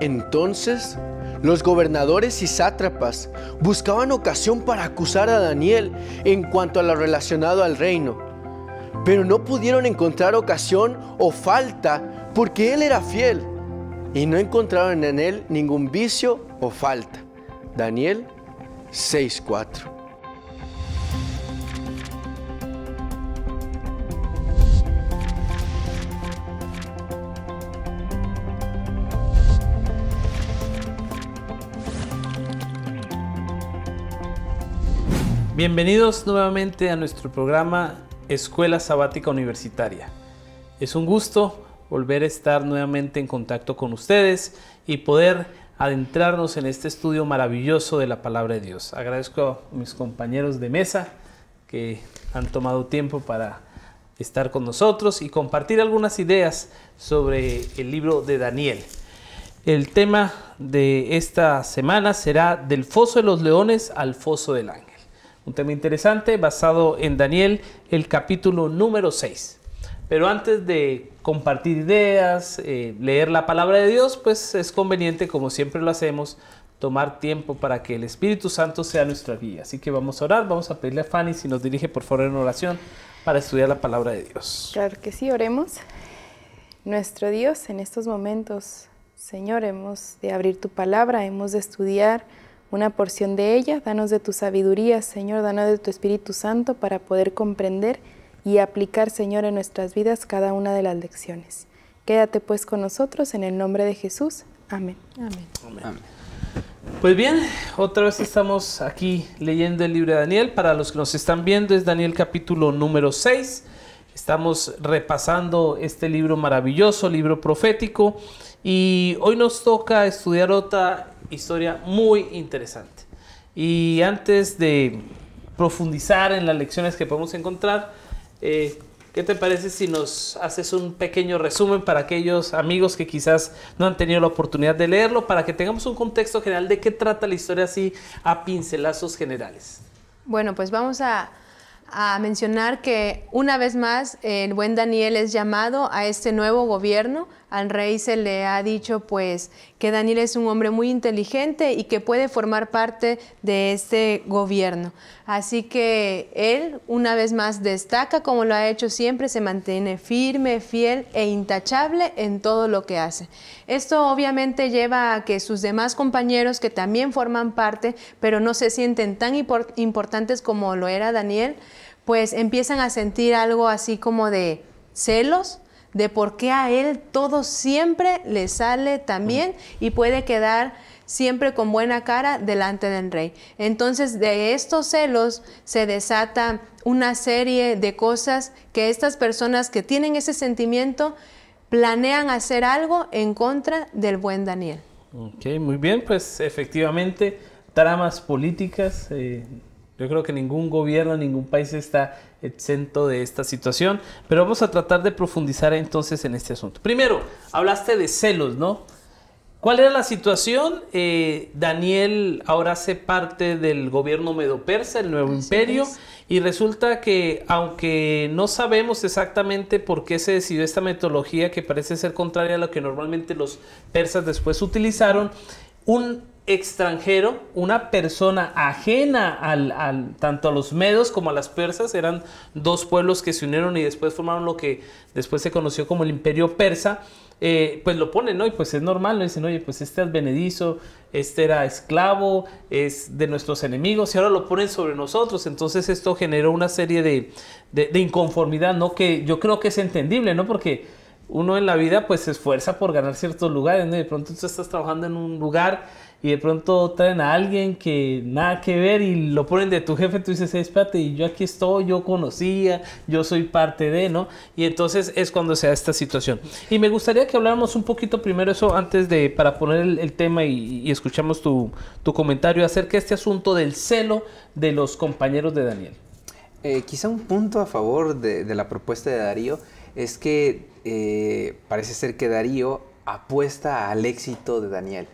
Entonces, los gobernadores y sátrapas buscaban ocasión para acusar a Daniel en cuanto a lo relacionado al reino, pero no pudieron encontrar ocasión o falta porque él era fiel y no encontraron en él ningún vicio o falta. Daniel 6.4 Bienvenidos nuevamente a nuestro programa Escuela Sabática Universitaria. Es un gusto volver a estar nuevamente en contacto con ustedes y poder adentrarnos en este estudio maravilloso de la palabra de Dios. Agradezco a mis compañeros de mesa que han tomado tiempo para estar con nosotros y compartir algunas ideas sobre el libro de Daniel. El tema de esta semana será del foso de los leones al foso del ángel. Un tema interesante basado en Daniel, el capítulo número 6. Pero antes de compartir ideas, eh, leer la palabra de Dios, pues es conveniente, como siempre lo hacemos, tomar tiempo para que el Espíritu Santo sea nuestra guía. Así que vamos a orar, vamos a pedirle a Fanny si nos dirige por favor en oración para estudiar la palabra de Dios. Claro que sí, oremos. Nuestro Dios, en estos momentos, Señor, hemos de abrir tu palabra, hemos de estudiar una porción de ella. Danos de tu sabiduría, Señor, danos de tu Espíritu Santo para poder comprender y aplicar, Señor, en nuestras vidas cada una de las lecciones. Quédate pues con nosotros en el nombre de Jesús. Amén. Amén. Pues bien, otra vez estamos aquí leyendo el libro de Daniel. Para los que nos están viendo, es Daniel capítulo número 6. Estamos repasando este libro maravilloso, libro profético. Y hoy nos toca estudiar otra historia muy interesante. Y antes de profundizar en las lecciones que podemos encontrar, eh, ¿qué te parece si nos haces un pequeño resumen para aquellos amigos que quizás no han tenido la oportunidad de leerlo, para que tengamos un contexto general de qué trata la historia así a pincelazos generales? Bueno, pues vamos a mencionar que una vez más el buen Daniel es llamado a este nuevo gobierno al rey se le ha dicho pues que Daniel es un hombre muy inteligente y que puede formar parte de este gobierno. Así que él una vez más destaca como lo ha hecho siempre, se mantiene firme, fiel e intachable en todo lo que hace. Esto obviamente lleva a que sus demás compañeros que también forman parte, pero no se sienten tan importantes como lo era Daniel, pues empiezan a sentir algo así como de celos, de por qué a él todo siempre le sale tan bien y puede quedar siempre con buena cara delante del rey. Entonces de estos celos se desata una serie de cosas que estas personas que tienen ese sentimiento planean hacer algo en contra del buen Daniel. Ok, muy bien, pues efectivamente tramas políticas eh, yo creo que ningún gobierno, ningún país está exento de esta situación, pero vamos a tratar de profundizar entonces en este asunto. Primero, hablaste de celos, ¿no? ¿Cuál era la situación? Eh, Daniel ahora hace parte del gobierno Medo-Persa, el nuevo imperio, y resulta que aunque no sabemos exactamente por qué se decidió esta metodología que parece ser contraria a lo que normalmente los persas después utilizaron, un extranjero, una persona ajena al, tanto a los medos como a las persas, eran dos pueblos que se unieron y después formaron lo que después se conoció como el imperio persa, eh, pues lo ponen, ¿no? Y pues es normal, ¿no? Dicen, oye, pues este es benedizo, este era esclavo, es de nuestros enemigos y ahora lo ponen sobre nosotros, entonces esto generó una serie de, inconformidad, ¿no? Que yo creo que es entendible, ¿no? Porque uno en la vida pues se esfuerza por ganar ciertos lugares, ¿no? de pronto tú estás trabajando en un lugar, y de pronto traen a alguien que nada que ver y lo ponen de tu jefe, tú dices, eh, espérate, y yo aquí estoy, yo conocía, yo soy parte de, ¿no? Y entonces es cuando se da esta situación. Y me gustaría que habláramos un poquito primero eso antes de, para poner el, tema y, escuchamos tu, comentario acerca de este asunto del celo de los compañeros de Daniel. Eh, quizá un punto a favor de, la propuesta de Darío es que eh, parece ser que Darío apuesta al éxito de Daniel.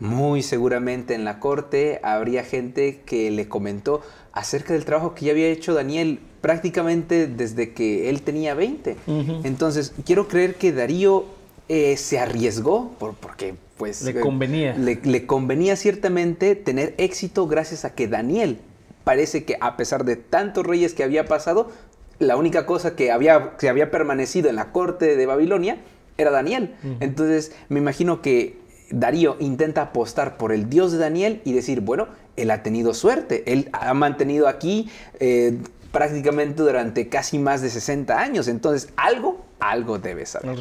Muy seguramente en la corte habría gente que le comentó acerca del trabajo que ya había hecho Daniel prácticamente desde que él tenía 20. Entonces, quiero creer que Darío eh, se arriesgó por, porque pues... Le eh, convenía. le, le convenía ciertamente tener éxito gracias a que Daniel parece que a pesar de tantos reyes que había pasado, la única cosa que había, que había permanecido en la corte de Babilonia era Daniel. Entonces, me imagino que Darío intenta apostar por el Dios de Daniel y decir, bueno, él ha tenido suerte, él ha mantenido aquí eh, prácticamente durante casi más de 60 años, entonces algo, algo debe saber.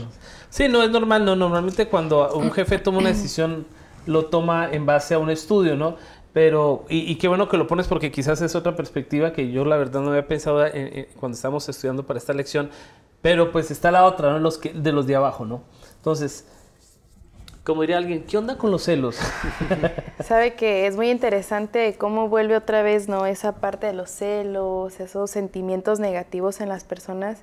Sí, no es normal, no, normalmente cuando un jefe toma una decisión lo toma en base a un estudio, ¿no? Pero, y, qué bueno que lo pones porque quizás es otra perspectiva que yo la verdad no había pensado eh, eh, cuando estábamos estudiando para esta lección, pero pues está la otra, ¿no? Los que, de los de abajo, ¿no? Entonces, como diría alguien, ¿qué onda con los celos? Sabe que es muy interesante cómo vuelve otra vez, ¿no? Esa parte de los celos, esos sentimientos negativos en las personas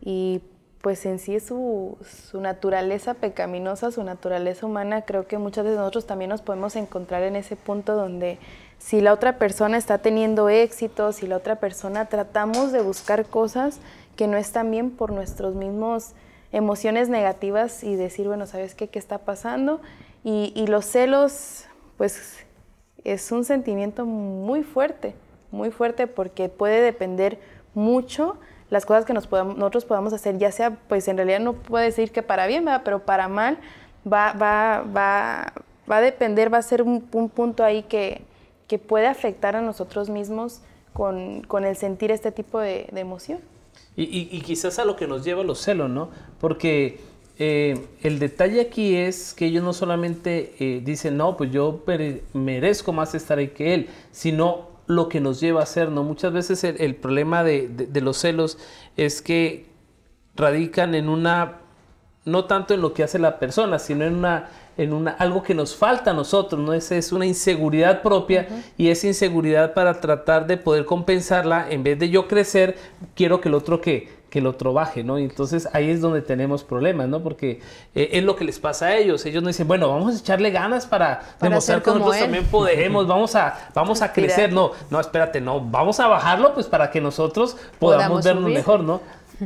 y pues en sí es su, su naturaleza pecaminosa, su naturaleza humana. Creo que muchas de nosotros también nos podemos encontrar en ese punto donde si la otra persona está teniendo éxito, si la otra persona tratamos de buscar cosas que no están bien por nuestros mismos emociones negativas y decir, bueno, ¿sabes qué? ¿Qué está pasando? Y, y los celos, pues es un sentimiento muy fuerte, muy fuerte porque puede depender mucho las cosas que nos nosotros podamos hacer, ya sea, pues en realidad no puedo decir que para bien, va, pero para mal, va, va, va, va a depender, va a ser un punto ahí que, que puede afectar a nosotros mismos con, el sentir este tipo de, emoción. Y, y, quizás a lo que nos lleva los celos, ¿no? Porque eh, el detalle aquí es que ellos no solamente eh, dicen, no, pues yo merezco más estar ahí que él, sino lo que nos lleva a ser, ¿no? Muchas veces el, problema de los celos es que radican en una, no tanto en lo que hace la persona, sino en una en una, algo que nos falta a nosotros, ¿no? Es, es una inseguridad propia y esa inseguridad para tratar de poder compensarla, en vez de yo crecer, quiero que el otro que, que el baje, ¿no? entonces ahí es donde tenemos problemas, ¿no? Porque eh, es lo que les pasa a ellos. Ellos no dicen, bueno, vamos a echarle ganas para, demostrar que nosotros también podemos, vamos a, vamos a crecer. No, no, espérate, no, vamos a bajarlo pues para que nosotros podamos, vernos mejor, ¿no?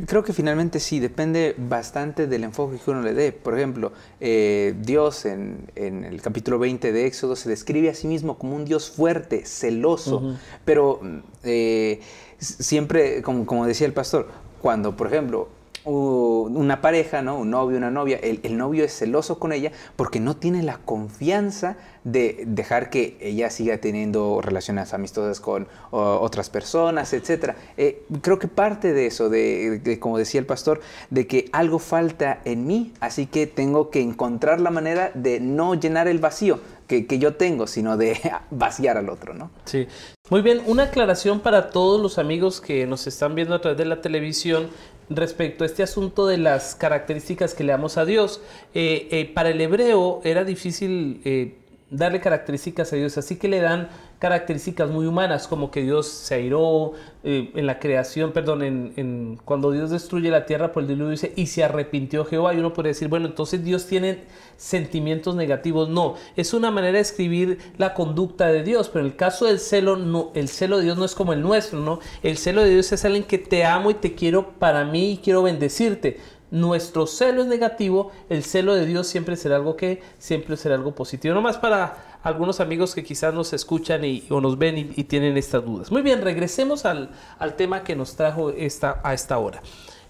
Creo que finalmente sí, depende bastante del enfoque que uno le dé. Por ejemplo, eh, Dios en, el capítulo 20 de Éxodo se describe a sí mismo como un Dios fuerte, celoso, pero eh, siempre, como decía el pastor, cuando, por ejemplo, una pareja, ¿no? un novio, una novia, el, novio es celoso con ella porque no tiene la confianza de dejar que ella siga teniendo relaciones amistosas con otras personas, etc. Eh, creo que parte de eso, de, como decía el pastor, de que algo falta en mí, así que tengo que encontrar la manera de no llenar el vacío, que, que, yo tengo, sino de vaciar al otro, ¿no? Sí. Muy bien, una aclaración para todos los amigos que nos están viendo a través de la televisión respecto a este asunto de las características que le damos a Dios. Eh, eh, para el hebreo era difícil eh, darle características a Dios, así que le dan características muy humanas, como que Dios se airó eh, en la creación, perdón, en, cuando Dios destruye la tierra por el diluvio, dice, y se arrepintió Jehová, y uno puede decir, bueno, entonces Dios tiene sentimientos negativos. No, es una manera de escribir la conducta de Dios, pero en el caso del celo, no, el celo de Dios no es como el nuestro, ¿no? El celo de Dios es en que te amo y te quiero para mí y quiero bendecirte nuestro celo es negativo, el celo de Dios siempre será algo que, siempre será algo positivo. Nomás para algunos amigos que quizás nos escuchan y, o nos ven y, tienen estas dudas. Muy bien, regresemos al, tema que nos trajo esta, a esta hora.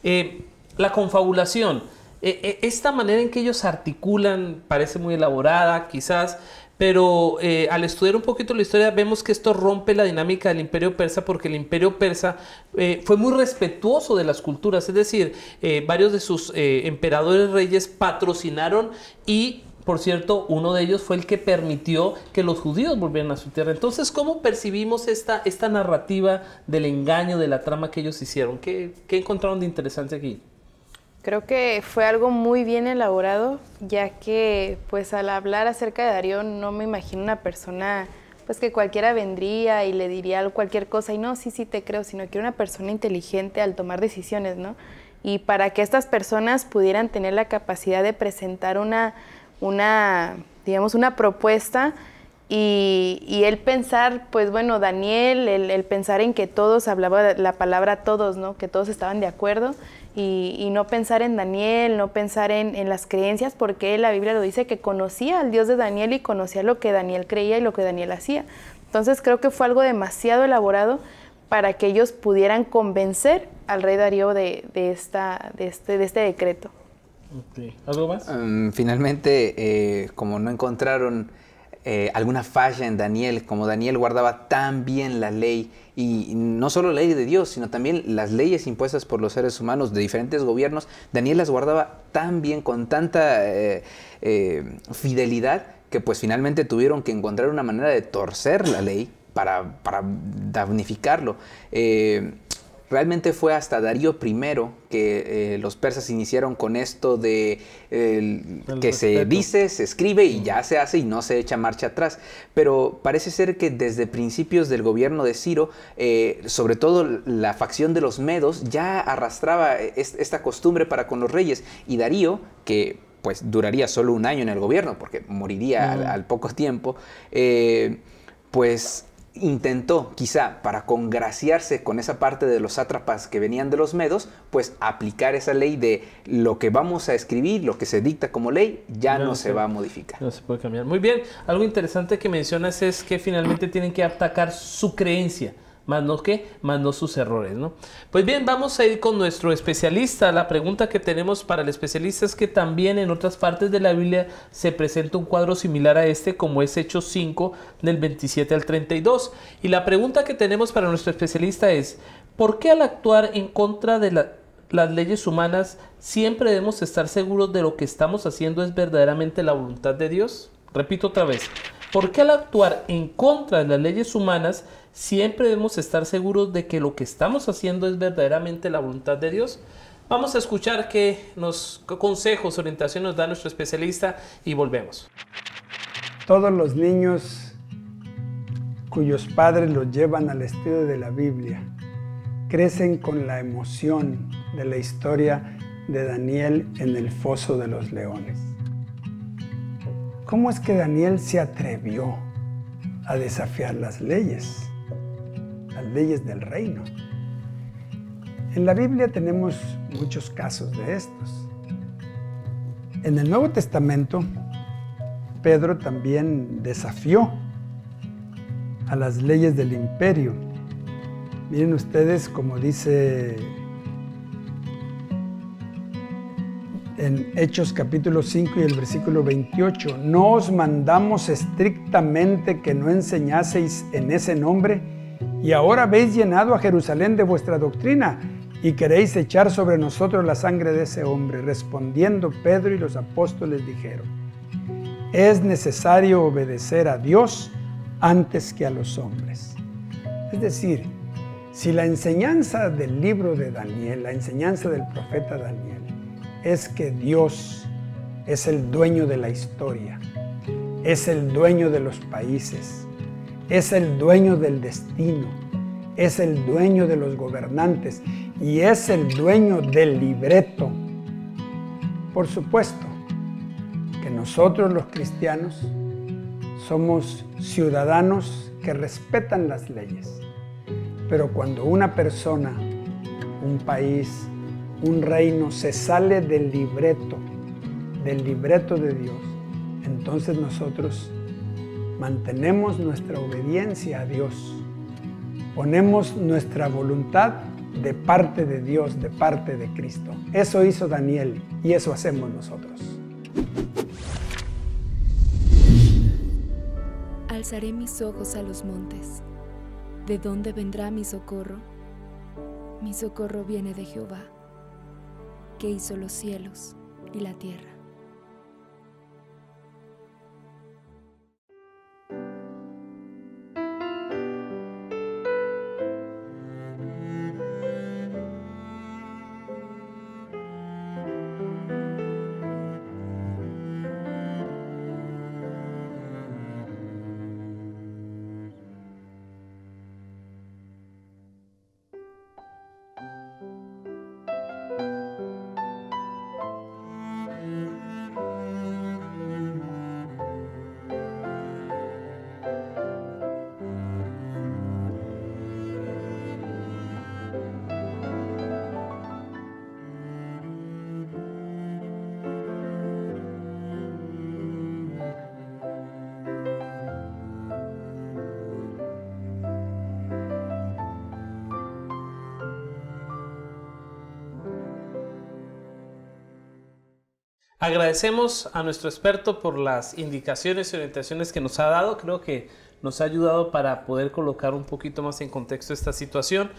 Eh, la confabulación. Eh, eh, esta manera en que ellos articulan parece muy elaborada, quizás pero eh, al estudiar un poquito la historia vemos que esto rompe la dinámica del imperio persa porque el imperio persa eh, fue muy respetuoso de las culturas, es decir, eh, varios de sus emperadores reyes patrocinaron y por cierto, uno de ellos fue el que permitió que los judíos volvieran a su tierra. Entonces, ¿cómo percibimos esta, esta narrativa del engaño, de la trama que ellos hicieron? ¿Qué, qué encontraron de interesante aquí? Creo que fue algo muy bien elaborado, ya que pues al hablar acerca de Darío no me imagino una persona pues que cualquiera vendría y le diría cualquier cosa y no, sí, sí te creo, sino que era una persona inteligente al tomar decisiones, ¿no? Y para que estas personas pudieran tener la capacidad de presentar una, una digamos, una propuesta y, el pensar, pues bueno, Daniel, el, pensar en que todos hablaba la palabra todos, ¿no? Que todos estaban de acuerdo y, no pensar en Daniel, no pensar en, las creencias, porque la Biblia lo dice que conocía al Dios de Daniel y conocía lo que Daniel creía y lo que Daniel hacía. Entonces creo que fue algo demasiado elaborado para que ellos pudieran convencer al rey Darío de, esta, de, este, este decreto. ¿Algo más? Em, finalmente, eh, como no encontraron eh, alguna falla en Daniel, como Daniel guardaba tan bien la ley, y no solo la ley de Dios, sino también las leyes impuestas por los seres humanos de diferentes gobiernos, Daniel las guardaba tan bien, con tanta eh, eh, fidelidad, que pues finalmente tuvieron que encontrar una manera de torcer la ley para, damnificarlo. Realmente fue hasta Darío I que eh, los persas iniciaron con esto de que se dice, se escribe y mm. ya se hace y no se echa marcha atrás. Pero parece ser que desde principios del gobierno de Ciro, eh, sobre todo la facción de los medos, ya arrastraba esta costumbre para con los reyes. Y Darío, que pues duraría solo un año en el gobierno porque moriría al, mm. al, poco tiempo, eh, pues intentó quizá para congraciarse con esa parte de los sátrapas que venían de los medos, pues aplicar esa ley de lo que vamos a escribir, lo que se dicta como ley, ya no, se, va a modificar. No se puede cambiar. Muy bien, algo interesante que mencionas es que finalmente tienen que atacar su creencia más no que, más no sus errores, ¿no? Pues bien, vamos a ir con nuestro especialista. La pregunta que tenemos para el especialista es que también en otras partes de la Biblia se presenta un cuadro similar a este, como es Hechos 5 del 27 al 32. Y la pregunta que tenemos para nuestro especialista es, ¿por qué al actuar en contra de las leyes humanas siempre debemos estar seguros de lo que estamos haciendo es verdaderamente la voluntad de Dios? Repito otra vez. Porque al actuar en contra de las leyes humanas, siempre debemos estar seguros de que lo que estamos haciendo es verdaderamente la voluntad de Dios. Vamos a escuchar qué nos, consejos, orientaciones nos da nuestro especialista y volvemos. Todos los niños cuyos padres los llevan al estudio de la Biblia crecen con la emoción de la historia de Daniel en el foso de los leones. ¿Cómo es que Daniel se atrevió a desafiar las leyes? Las leyes del reino. En la Biblia tenemos muchos casos de estos. En el Nuevo Testamento, Pedro también desafió a las leyes del imperio. Miren ustedes, como dice en Hechos capítulo 5 y el versículo 28, ¿no os mandamos estrictamente que no enseñaseis en ese nombre? Y ahora habéis llenado a Jerusalén de vuestra doctrina y queréis echar sobre nosotros la sangre de ese hombre. Respondiendo Pedro y los apóstoles dijeron, es necesario obedecer a Dios antes que a los hombres. Es decir, si la enseñanza del libro de Daniel, la enseñanza del profeta Daniel, es que Dios es el dueño de la historia, es el dueño de los países, es el dueño del destino, es el dueño de los gobernantes y es el dueño del libreto. Por supuesto que nosotros los cristianos somos ciudadanos que respetan las leyes, pero cuando una persona, un país, un reino, se sale del libreto, del libreto de Dios. Entonces nosotros mantenemos nuestra obediencia a Dios, ponemos nuestra voluntad de parte de Dios, de parte de Cristo. Eso hizo Daniel y eso hacemos nosotros. Alzaré mis ojos a los montes. ¿De dónde vendrá mi socorro? Mi socorro viene de Jehová que hizo los cielos y la tierra. Agradecemos a nuestro experto por las indicaciones y orientaciones que nos ha dado. Creo que nos ha ayudado para poder colocar un poquito más en contexto esta situación.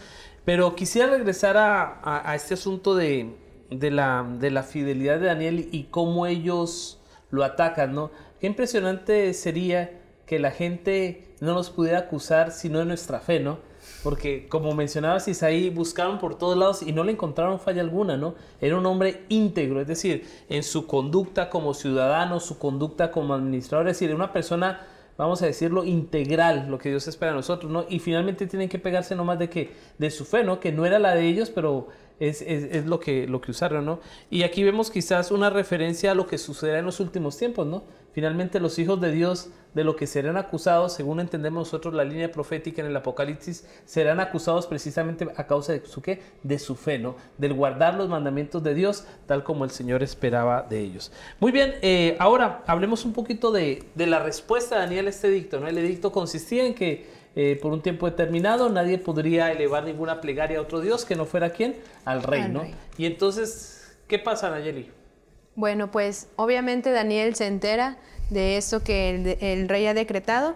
Pero quisiera regresar a, este asunto de, la, fidelidad de Daniel y cómo ellos lo atacan, Qué impresionante sería que la gente no nos pudiera acusar sino de nuestra fe, ¿no? porque como mencionabas Isaí, buscaron por todos lados y no le encontraron falla alguna, ¿no? Era un hombre íntegro, es decir, en su conducta como ciudadano, su conducta como administrador, es decir, una persona, vamos a decirlo, integral, lo que Dios espera de nosotros, ¿no? Y finalmente tienen que pegarse nomás de que, de su fe, ¿no? Que no era la de ellos, pero es, lo, que, lo que usaron, ¿no? Y aquí vemos quizás una referencia a lo que sucederá en los últimos tiempos, ¿no? Finalmente los hijos de Dios, de lo que serán acusados, según entendemos nosotros la línea profética en el Apocalipsis, serán acusados precisamente a causa de su qué? De su fe, ¿no? Del guardar los mandamientos de Dios, tal como el Señor esperaba de ellos. Muy bien, eh, ahora hablemos un poquito de, de la respuesta de Daniel a este edicto, ¿no? El edicto consistía en que eh, por un tiempo determinado, nadie podría elevar ninguna plegaria a otro Dios que no fuera quien al rey, Y entonces, ¿qué pasa, Nayeli? Bueno, pues obviamente Daniel se entera de eso que el rey ha decretado,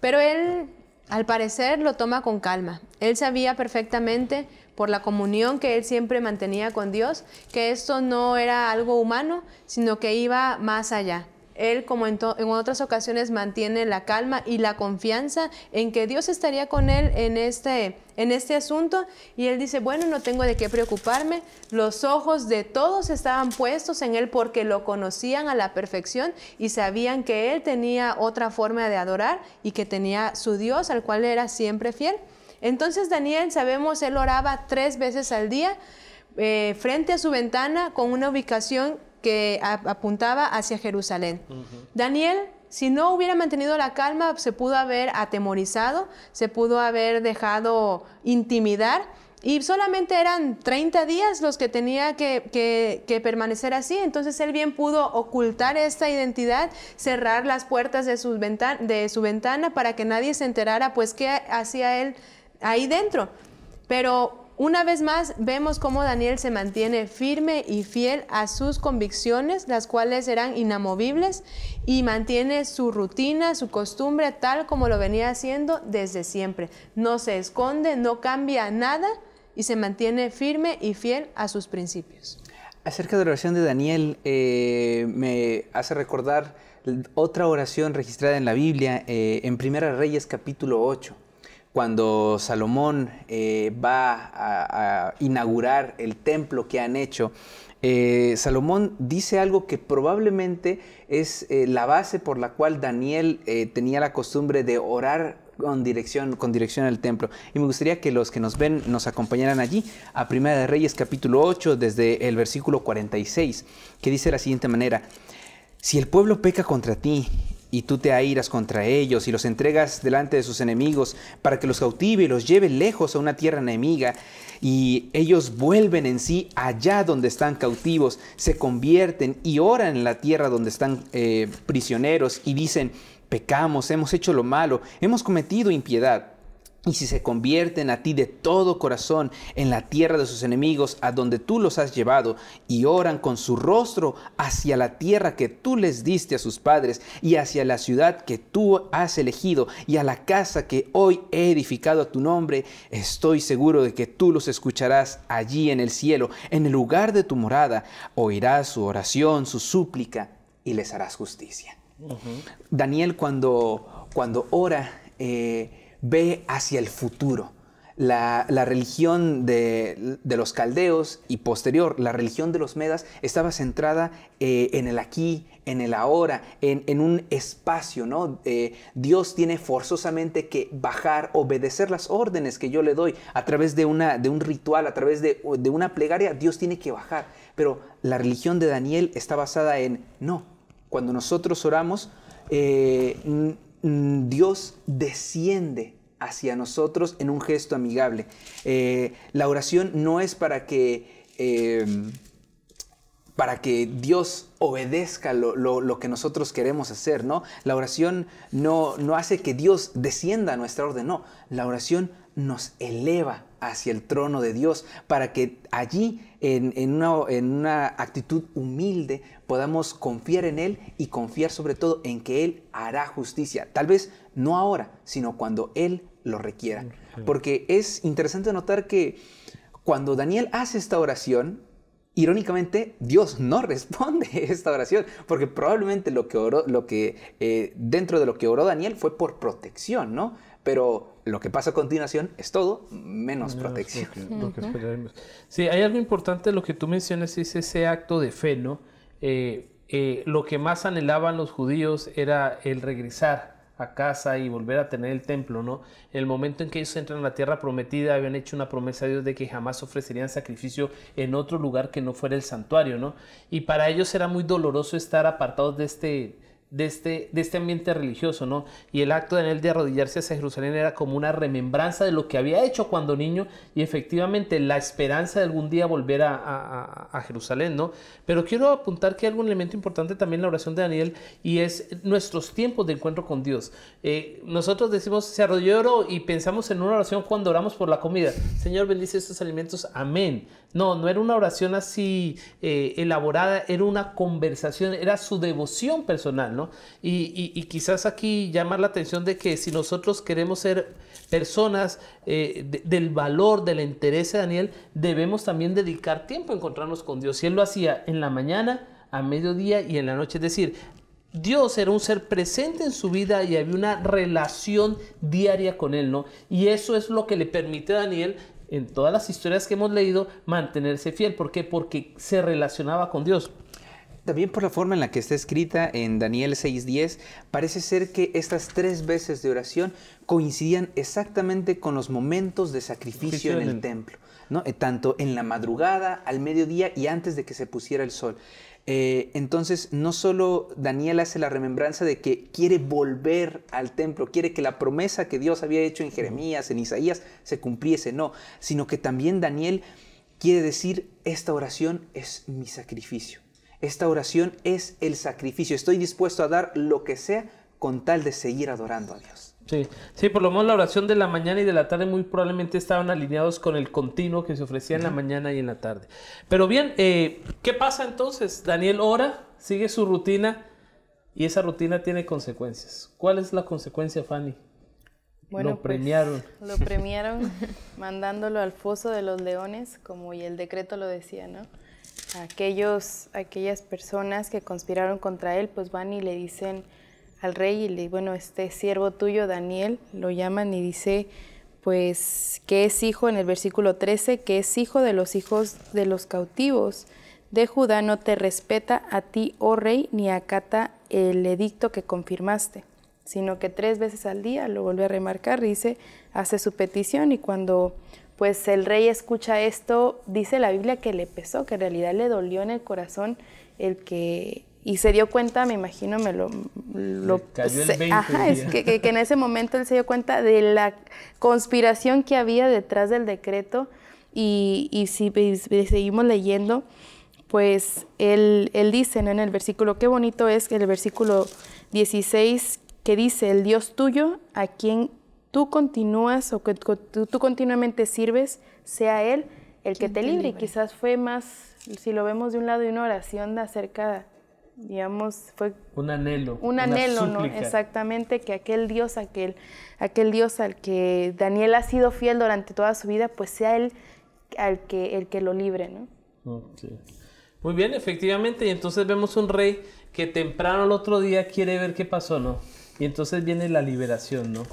pero él al parecer lo toma con calma. Él sabía perfectamente por la comunión que él siempre mantenía con Dios, que esto no era algo humano, sino que iba más allá. Él, como en, otras ocasiones, mantiene la calma y la confianza en que Dios estaría con él en este, en este asunto. Y él dice, bueno, no tengo de qué preocuparme. Los ojos de todos estaban puestos en él porque lo conocían a la perfección y sabían que él tenía otra forma de adorar y que tenía su Dios al cual era siempre fiel. Entonces Daniel, sabemos, él oraba tres veces al día. Eh, frente a su ventana con una ubicación que apuntaba hacia Jerusalén. Daniel, si no hubiera mantenido la calma, se pudo haber atemorizado, se pudo haber dejado intimidar. Y solamente eran 30 días los que tenía que, permanecer así. Entonces él bien pudo ocultar esta identidad, cerrar las puertas de, de su ventana para que nadie se enterara, pues, qué hacía él ahí dentro. Pero una vez más, vemos cómo Daniel se mantiene firme y fiel a sus convicciones, las cuales eran inamovibles, y mantiene su rutina, su costumbre, tal como lo venía haciendo desde siempre. No se esconde, no cambia nada y se mantiene firme y fiel a sus principios. Acerca de la oración de Daniel, eh, me hace recordar otra oración registrada en la Biblia, eh, en Primera Reyes capítulo 8 cuando Salomón eh, va a, inaugurar el templo que han hecho, eh, Salomón dice algo que probablemente es eh, la base por la cual Daniel tenía la costumbre de orar con dirección, con dirección al templo. Y me gustaría que los que nos ven nos acompañaran allí a Primera de Reyes capítulo 8 desde el versículo 46, que dice de la siguiente manera, si el pueblo peca contra ti y tú te airas contra ellos y los entregas delante de sus enemigos para que los cautive y los lleve lejos a una tierra enemiga y ellos vuelven en sí allá donde están cautivos, se convierten y oran en la tierra donde están eh, prisioneros y dicen, pecamos, hemos hecho lo malo, hemos cometido impiedad y si se convierten a ti de todo corazón en la tierra de sus enemigos a donde tú los has llevado, y oran con su rostro hacia la tierra que tú les diste a sus padres, y hacia la ciudad que tú has elegido, y a la casa que hoy he edificado a tu nombre, estoy seguro de que tú los escucharás allí en el cielo, en el lugar de tu morada, oirás su oración, su súplica, y les harás justicia. Daniel cuando, cuando ora... Eh, ve hacia el futuro. La, religión de, los caldeos y posterior, la religión de los medas, estaba centrada eh, en el aquí, en el ahora, en, un espacio, ¿no? Eh, Dios tiene forzosamente que bajar, obedecer las órdenes que yo le doy a través de, un ritual, a través de, una plegaria, Dios tiene que bajar. Pero la religión de Daniel está basada en, no, cuando nosotros oramos, eh, Mm, Dios desciende hacia nosotros en un gesto amigable. Eh, la oración no es para que, em, para que Dios obedezca lo, que nosotros queremos hacer, ¿no? La oración no, no hace que Dios descienda a nuestra orden, no. La oración nos eleva hacia el trono de Dios, para que allí, en, en, una, actitud humilde, podamos confiar en Él y confiar sobre todo en que Él hará justicia. Tal vez no ahora, sino cuando Él lo requiera. Porque es interesante notar que cuando Daniel hace esta oración, irónicamente, Dios no responde esta oración, porque probablemente lo que oró, lo que eh, dentro de lo que oró Daniel fue por protección, ¿no? Pero lo que pasa a continuación es todo menos, protección. sí, hay algo importante lo que tú mencionas, es ese acto de fe, ¿no? Eh, eh, lo que más anhelaban los judíos era el regresar a casa y volver a tener el templo, ¿no? el momento en que ellos entran a la tierra prometida, habían hecho una promesa a Dios de que jamás ofrecerían sacrificio en otro lugar que no fuera el santuario, ¿no? Y para ellos era muy doloroso estar apartados de este, de este, de este ambiente religioso, ¿no? Y el acto de Daniel de arrodillarse hacia Jerusalén era como una remembranza de lo que había hecho cuando niño y efectivamente la esperanza de algún día volver a, a, Jerusalén, ¿no? Pero quiero apuntar que hay algún elemento importante también en la oración de Daniel y es nuestros tiempos de encuentro con Dios. Eh, nosotros decimos, se arrodilló y pensamos en una oración cuando oramos por la comida. Señor, bendice estos alimentos, amén. No, no era una oración así eh, elaborada, era una conversación, era su devoción personal. Y, quizás aquí llamar la atención de que si nosotros queremos ser personas eh, del valor, del interés de Daniel, debemos también dedicar tiempo a encontrarnos con Dios. Y él lo hacía en la mañana, a mediodía y en la noche. Es decir, Dios era un ser presente en su vida y había una relación diaria con él, ¿no? Y eso es lo que le permite a Daniel en todas las historias que hemos leído mantenerse fiel. ¿Por qué? Porque se relacionaba con Dios. También por la forma en la que está escrita en Daniel 6.10, parece ser que estas tres veces de oración coincidían exactamente con los momentos de sacrificio en el templo, ¿no? Eh, tanto en la madrugada, al mediodía y antes de que se pusiera el sol. Eh, entonces, no solo Daniel hace la remembranza de que quiere volver al templo, quiere que la promesa que Dios había hecho en Jeremías, en Isaías, se cumpliese, no, sino que también Daniel quiere decir, esta oración es mi sacrificio esta oración es el sacrificio. Estoy dispuesto a dar lo que sea con tal de seguir adorando a Dios. Sí, sí, por lo menos la oración de la mañana y de la tarde muy probablemente estaban alineados con el continuo que se ofrecía en la mañana y en la tarde. Pero bien, eh, ¿qué pasa entonces? Daniel ora, sigue su rutina y esa rutina tiene consecuencias. ¿Cuál es la consecuencia, Fanny? Bueno, lo pues, premiaron. lo premiaron mandándolo al foso de los leones, como y el decreto lo decía, ¿no? aquellos, aquellas personas que conspiraron contra él, pues van y le dicen al rey y le, bueno, este siervo tuyo, Daniel, lo llaman y dice, pues, que es hijo, en el versículo 13, que es hijo de los hijos de los cautivos de Judá, no te respeta a ti, oh rey, ni acata el edicto que confirmaste, sino que tres veces al día, lo vuelve a remarcar, dice, hace su petición y cuando pues el rey escucha esto, dice la Biblia que le pesó, que en realidad le dolió en el corazón el que... Y se dio cuenta, me imagino, me lo... cayó ajá, es que, en ese momento él se dio cuenta de la conspiración que había detrás del decreto. Y, si seguimos leyendo, pues él, él dice ¿no? en el versículo, qué bonito es que el versículo 16 que dice, el Dios tuyo, a quien tú continúas o que tú, continuamente sirves, sea Él el que te, libre. Y quizás fue más, si lo vemos de un lado, una oración acercada, digamos, fue... Un anhelo. Un anhelo, ¿no? Exactamente, que aquel Dios, aquel, aquel Dios al que Daniel ha sido fiel durante toda su vida, pues sea Él al que, el que lo libre, ¿no? Muy bien, efectivamente, y entonces vemos un rey que temprano el otro día quiere ver qué pasó, ¿no? Y entonces viene la liberación, ¿no?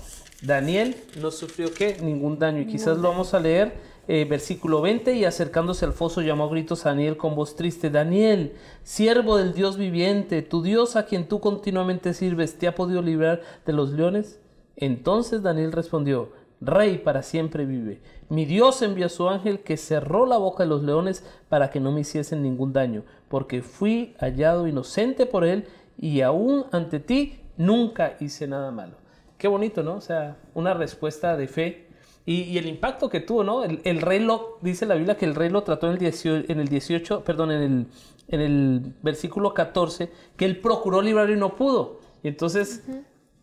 Daniel no sufrió que ningún daño. Y quizás lo vamos a leer, eh, versículo 20, y acercándose al foso llamó a gritos a Daniel con voz triste, Daniel, siervo del Dios viviente, tu Dios a quien tú continuamente sirves, ¿te ha podido librar de los leones? Entonces Daniel respondió, Rey para siempre vive. Mi Dios envió a su ángel que cerró la boca de los leones para que no me hiciesen ningún daño, porque fui hallado inocente por él y aún ante ti nunca hice nada malo qué bonito, ¿no? O sea, una respuesta de fe. Y, el impacto que tuvo, ¿no? El, rey lo, dice la Biblia que el rey lo trató en el 18, 18 perdón, en el, versículo 14, que él procuró librar y no pudo. Y entonces,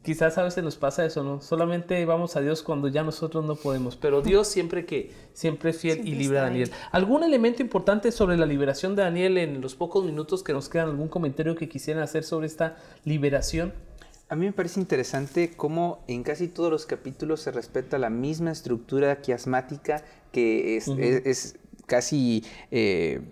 quizás a veces nos pasa eso, ¿no? Solamente vamos a Dios cuando ya nosotros no podemos, pero Dios siempre que, siempre es fiel y libra a Daniel. ¿Algún elemento importante sobre la liberación de Daniel en los pocos minutos que nos quedan? ¿Algún comentario que quisieran hacer sobre esta liberación? A mí me parece interesante cómo en casi todos los capítulos se respeta la misma estructura quiasmática que es, casi eh,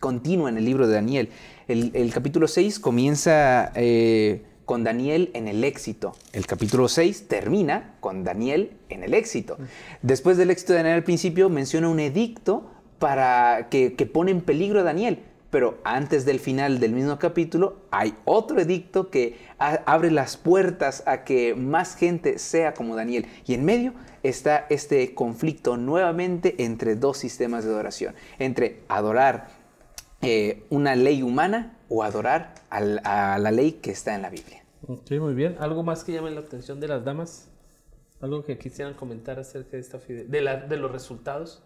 continua en el libro de Daniel. El, capítulo 6 comienza eh, con Daniel en el éxito. El capítulo 6 termina con Daniel en el éxito. Después del éxito de Daniel al principio menciona un edicto para que, que pone en peligro a Daniel pero antes del final del mismo capítulo hay otro edicto que abre las puertas a que más gente sea como Daniel. Y en medio está este conflicto nuevamente entre dos sistemas de adoración, entre adorar eh, una ley humana o adorar a la ley que está en la Biblia. Ok, muy bien. ¿Algo más que llame la atención de las damas? ¿Algo que quisieran comentar acerca de, esta de, de los resultados?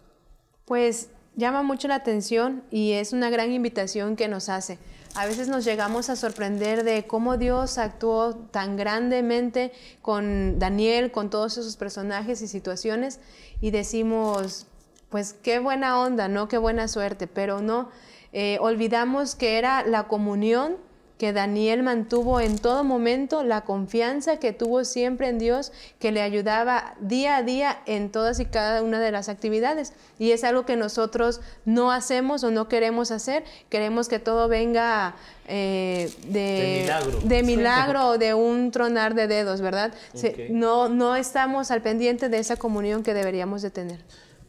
Pues Llama mucho la atención y es una gran invitación que nos hace. A veces nos llegamos a sorprender de cómo Dios actuó tan grandemente con Daniel, con todos esos personajes y situaciones, y decimos, pues qué buena onda, ¿no? Qué buena suerte, pero no, eh, olvidamos que era la comunión que Daniel mantuvo en todo momento la confianza que tuvo siempre en Dios, que le ayudaba día a día en todas y cada una de las actividades. Y es algo que nosotros no hacemos o no queremos hacer. Queremos que todo venga eh, de, milagro, o de un tronar de dedos, ¿verdad? No, no estamos al pendiente de esa comunión que deberíamos de tener.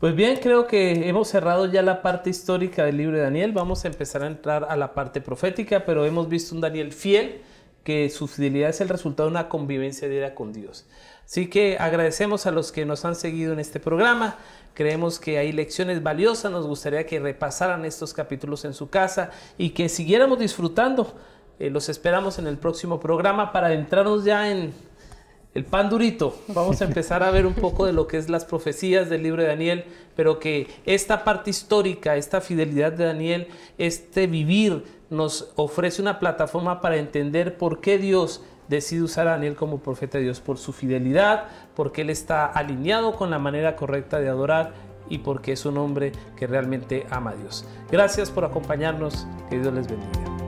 Pues bien, creo que hemos cerrado ya la parte histórica del libro de Daniel. Vamos a empezar a entrar a la parte profética, pero hemos visto un Daniel fiel, que su fidelidad es el resultado de una convivencia diaria con Dios. Así que agradecemos a los que nos han seguido en este programa. Creemos que hay lecciones valiosas. Nos gustaría que repasaran estos capítulos en su casa y que siguiéramos disfrutando. Eh, los esperamos en el próximo programa para entrarnos ya en el pan durito. Vamos a empezar a ver un poco de lo que es las profecías del libro de Daniel, pero que esta parte histórica, esta fidelidad de Daniel, este vivir, nos ofrece una plataforma para entender por qué Dios decide usar a Daniel como profeta de Dios, por su fidelidad, porque él está alineado con la manera correcta de adorar y porque es un hombre que realmente ama a Dios. Gracias por acompañarnos, que Dios les bendiga.